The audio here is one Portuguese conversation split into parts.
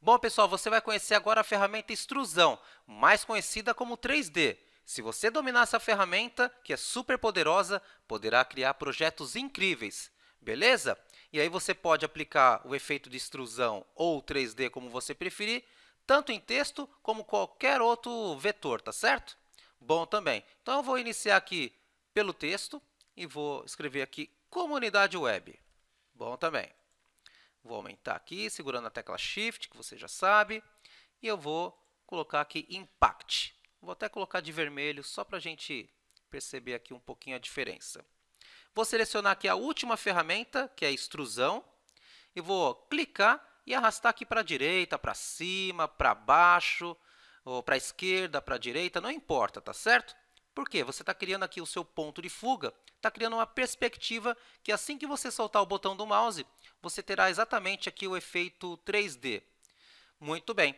Bom, pessoal, você vai conhecer agora a ferramenta Extrusão, mais conhecida como 3D. Se você dominar essa ferramenta, que é super poderosa, poderá criar projetos incríveis, beleza? E aí você pode aplicar o efeito de extrusão ou 3D, como você preferir, tanto em texto como qualquer outro vetor, tá certo? Bom também. Então, eu vou iniciar aqui pelo texto e vou escrever aqui comunidade web. Bom também. Vou aumentar aqui, segurando a tecla Shift, que você já sabe. E eu vou colocar aqui Impact. Vou até colocar de vermelho, só para a gente perceber aqui um pouquinho a diferença. Vou selecionar aqui a última ferramenta, que é a extrusão. E vou clicar e arrastar aqui para a direita, para cima, para baixo, ou para a esquerda, para a direita, não importa, tá certo? Por quê? Você está criando aqui o seu ponto de fuga, está criando uma perspectiva que assim que você soltar o botão do mouse, você terá exatamente aqui o efeito 3D. Muito bem.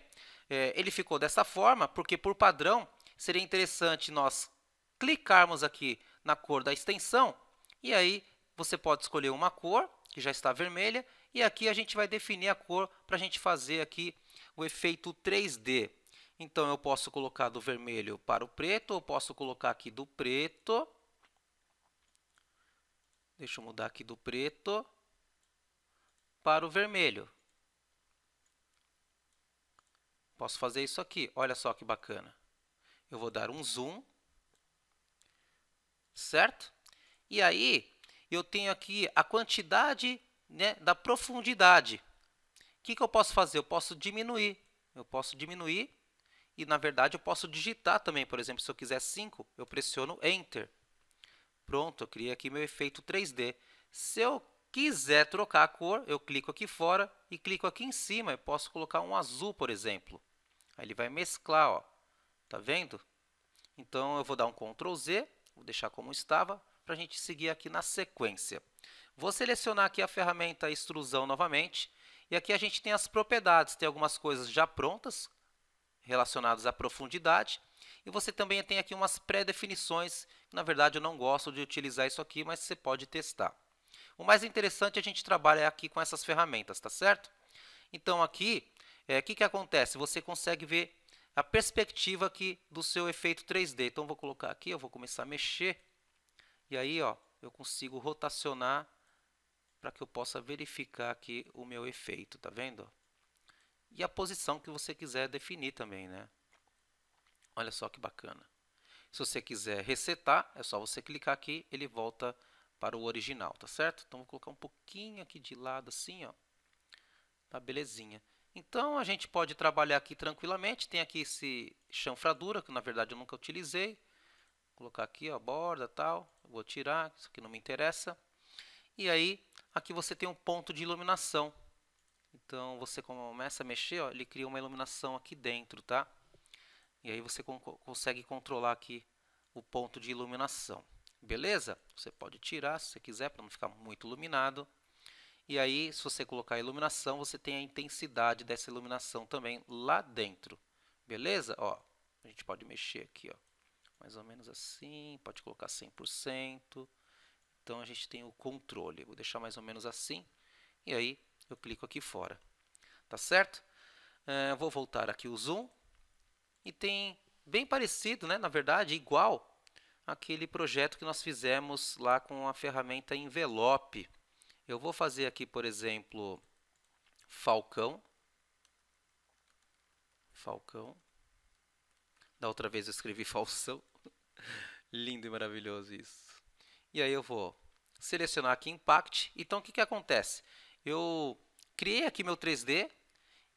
É, ele ficou dessa forma porque, por padrão, seria interessante nós clicarmos aqui na cor da extensão e aí você pode escolher uma cor, que já está vermelha, e aqui a gente vai definir a cor para a gente fazer aqui o efeito 3D. Então, eu posso colocar do vermelho para o preto, ou posso colocar aqui do preto. Deixa eu mudar aqui do preto para o vermelho. Posso fazer isso aqui. Olha só que bacana. Eu vou dar um zoom. Certo? E aí, eu tenho aqui a quantidade né, da profundidade. O que, que eu posso fazer? Eu posso diminuir. Eu posso diminuir e na verdade eu posso digitar também, por exemplo, se eu quiser 5, eu pressiono Enter. Pronto, eu criei aqui meu efeito 3D. Se eu quiser trocar a cor, eu clico aqui fora e clico aqui em cima. Eu posso colocar um azul, por exemplo. Aí ele vai mesclar, ó. Tá vendo? Então eu vou dar um Ctrl Z, vou deixar como estava, para a gente seguir aqui na sequência. Vou selecionar aqui a ferramenta extrusão novamente. E aqui a gente tem as propriedades, tem algumas coisas já prontas, relacionados à profundidade. E você também tem aqui umas pré-definições, na verdade eu não gosto de utilizar isso aqui, mas você pode testar. O mais interessante a gente trabalha aqui com essas ferramentas, tá certo? Então aqui, é, o é, que, que acontece? Você consegue ver a perspectiva aqui do seu efeito 3D. Então vou colocar aqui, eu vou começar a mexer, e aí ó, eu consigo rotacionar para que eu possa verificar aqui o meu efeito, tá vendo? e a posição que você quiser definir também, né? Olha só que bacana. Se você quiser resetar, é só você clicar aqui, ele volta para o original, tá certo? Então, vou colocar um pouquinho aqui de lado, assim, ó. Tá belezinha. Então, a gente pode trabalhar aqui tranquilamente. Tem aqui esse chanfradura, que na verdade eu nunca utilizei. Vou colocar aqui, ó, borda tal. vou tirar, isso aqui não me interessa. E aí, aqui você tem um ponto de iluminação. Então você começa a mexer, ó, ele cria uma iluminação aqui dentro, tá? E aí você consegue controlar aqui o ponto de iluminação. Beleza? Você pode tirar se você quiser para não ficar muito iluminado. E aí, se você colocar a iluminação, você tem a intensidade dessa iluminação também lá dentro. Beleza? Ó, a gente pode mexer aqui, ó. Mais ou menos assim, pode colocar 100%. Então a gente tem o controle. Vou deixar mais ou menos assim. E aí eu clico aqui fora. Tá certo? Ah, vou voltar aqui o zoom. E tem bem parecido, né? na verdade, igual aquele projeto que nós fizemos lá com a ferramenta envelope. Eu vou fazer aqui, por exemplo, Falcão. Falcão. Da outra vez eu escrevi Falsão. Lindo e maravilhoso isso. E aí eu vou selecionar aqui Impact. Então, o que, que acontece? eu criei aqui meu 3D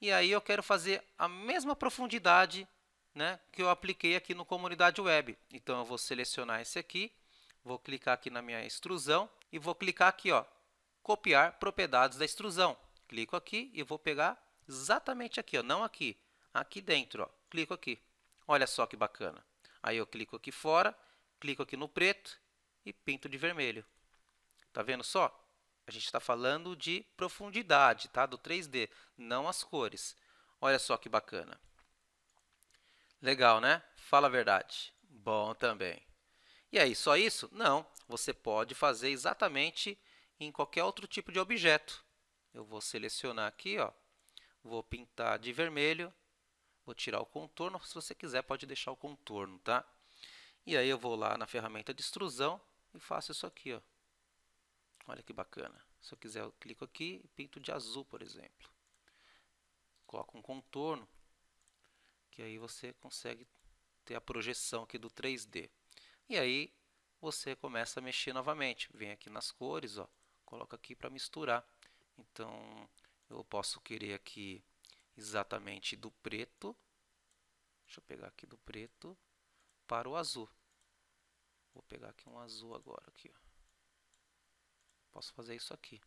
e aí eu quero fazer a mesma profundidade né, que eu apliquei aqui no comunidade web. Então eu vou selecionar esse aqui, vou clicar aqui na minha extrusão e vou clicar aqui, ó, copiar propriedades da extrusão. Clico aqui e vou pegar exatamente aqui, ó, não aqui, aqui dentro, ó. Clico aqui. Olha só que bacana. Aí eu clico aqui fora, clico aqui no preto e pinto de vermelho. Tá vendo só? A gente está falando de profundidade, tá? Do 3D, não as cores. Olha só que bacana. Legal, né? Fala a verdade. Bom também. E aí, só isso? Não. Você pode fazer exatamente em qualquer outro tipo de objeto. Eu vou selecionar aqui, ó. Vou pintar de vermelho. Vou tirar o contorno. Se você quiser, pode deixar o contorno, tá? E aí eu vou lá na ferramenta de extrusão e faço isso aqui, ó. Olha que bacana. Se eu quiser, eu clico aqui e pinto de azul, por exemplo. Coloco um contorno, que aí você consegue ter a projeção aqui do 3D. E aí você começa a mexer novamente. Vem aqui nas cores, ó, coloca aqui para misturar. Então, eu posso querer aqui exatamente do preto. Deixa eu pegar aqui do preto para o azul. Vou pegar aqui um azul agora aqui, ó. Posso fazer isso aqui.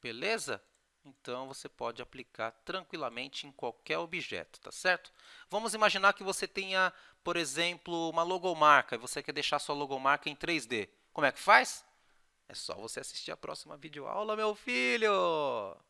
Beleza? Então você pode aplicar tranquilamente em qualquer objeto, tá certo? Vamos imaginar que você tenha, por exemplo, uma logomarca e você quer deixar sua logomarca em 3D. Como é que faz? É só você assistir a próxima videoaula, meu filho!